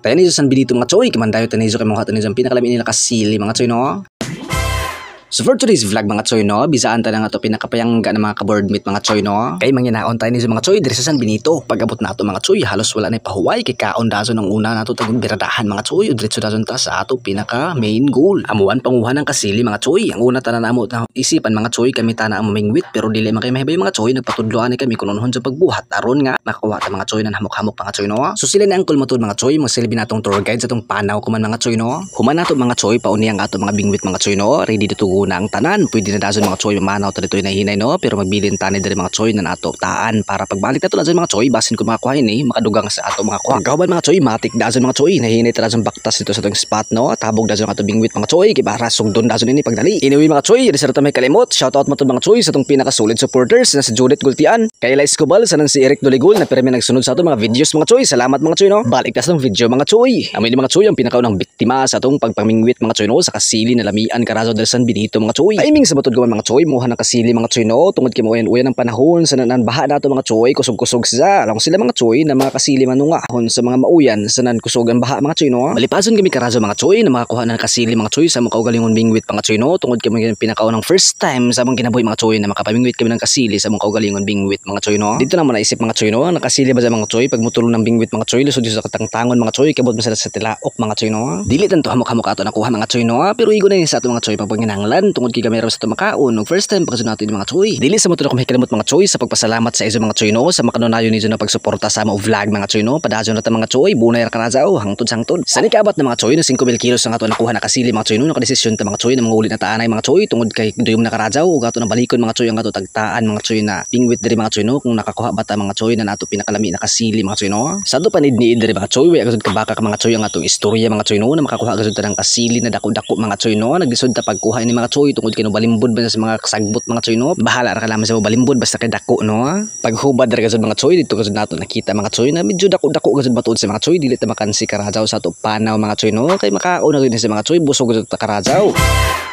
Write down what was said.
Tayo na San Benito mga choy, kiman tayo tanizo kay mga katanin sa pinakalamin nila kasili mga choy no. So for today's vlog mga Choy no, bisaan ta na nga to pinakapayangga ng mga kaboard meet mga Choy no. Kay manginaon tayo ni sa mga Choy, dire sa San Benito. Pagabot nato mga Choy, halos wala na pahuway kay kaon dazon ang una nato tagong biradahan mga tsoy diretso dazon ta sa ato pinaka main goal. Amuan panguhan ng kasili mga Choy, Ang una tanan amo na isipan mga Choy kami na ang mamingwit pero dili man kay mahibay mga Choy nagpatudloan ni kami kunonhon sa pagbuhat aron nga makakuha ta mga Choy nan hamok-hamok mga Choy no. So sila ni Uncle Matud mga Choy, mga silbi natong tour guide sa tong panaw kuman mga Choy no. Human nato mga Choy, pauni ang ato mga bingwit mga Choy no. Ready to go unang tanan. Pwede na dason mga choy manaw ta ditoy nahinay no pero magbilin tani diri mga choy na nato taan para pagbalik nato dason mga choy basin ko mga kuhain ni eh. makadugang sa ato mga kuha. Gawan mga choy matik dason mga choy nahinay ta dason baktas dito sa tong spot no tabog dason ato bingwit mga choy kay para sugdon dason ini pagdali. Iniwi mga choy reserta may kalimot shout out mo to mga choy sa tong pinaka solid supporters na si Judith Gultian kay Lai Escobar sa nang si Eric Doligol na pirmi nagsunod sa ato mga videos mga choy. Salamat mga choy no. Balik ta sa video mga choy. Amin mga choy ang pinakaunang biktima sa tong pagpamingwit mga choy no sa kasili na lamian karaso del San Benito dito mga tsoy. Timing sa batod gaman mga tsoy, muha ng kasili mga tsoy no, tungod kay mauyan uyan ang panahon sa nanan baha na nato mga tsoy, kusog-kusog sa lang sila mga tsoy na mga kasili manunga hon sa mga mauyan sa nan kusog ang baha mga tsoy no. Malipasan kami karazo mga tsoy na makakuha ng kasili mga tsoy sa makaugalingon bingwit mga tsoy no, tungod kay mga pinakaon ng first time sa mga kinabuhi mga tsoy na makapamingwit kami ng kasili sa mga kaugalingon bingwit mga tsoy no. Dito naman naisip mga tsoy no, nakasili ba sa mga tsoy pag mutulong ng bingwit mga tsoy, lusod sa katangtangon mga tsoy, kabot masala sa tilaok mga tsoy no. Dili tanto hamok-hamok ato nakuha mga tsoy no, pero igo na ni sa ato mga tsoy pag panginanglan kasagutan tungod kay gamay sa tumakaon og first time pagkasunod nato mga choy. Dili sa mo tulo mahikilamot mga choy sa pagpasalamat sa iso mga choy no sa makanunayo niyo na pagsuporta sa mga vlog mga choy no padayon na ta mga choy bunay ra kanazaw hangtod hangtod. Sa nikaabot na mga choy na 5,000 kilos ang ato nakuha na kasili mga choy no nakadesisyon ta mga choy na mga ulit na taanay mga choy tungod kay duyong nakarajaw ug ato na balikon mga choy ang ato tagtaan mga choy na pingwit diri mga choy no kung nakakuha ba ta mga choy na nato pinakalami na kasili mga choy no. Sa do panid ni diri mga choy way agad kabaka ka mga choy ang atong istorya mga choy no na makakuha gazud ta ng kasili na dako-dako mga choy no naglisod ta pagkuha ni mga tsoy tungod kay no balimbod basta sa mga kasagbot mga tsoy no bahala ra kalaman sa mga balimbod basta kay dako no pag hubad ra gazud mga tsoy dito gazud nato nakita mga tsoy na medyo dako dako gazud batud sa mga tsoy dili ta makansi karajaw sa to panaw mga tsoy no kay makauna gud sa mga tsoy busog gazud ta karajaw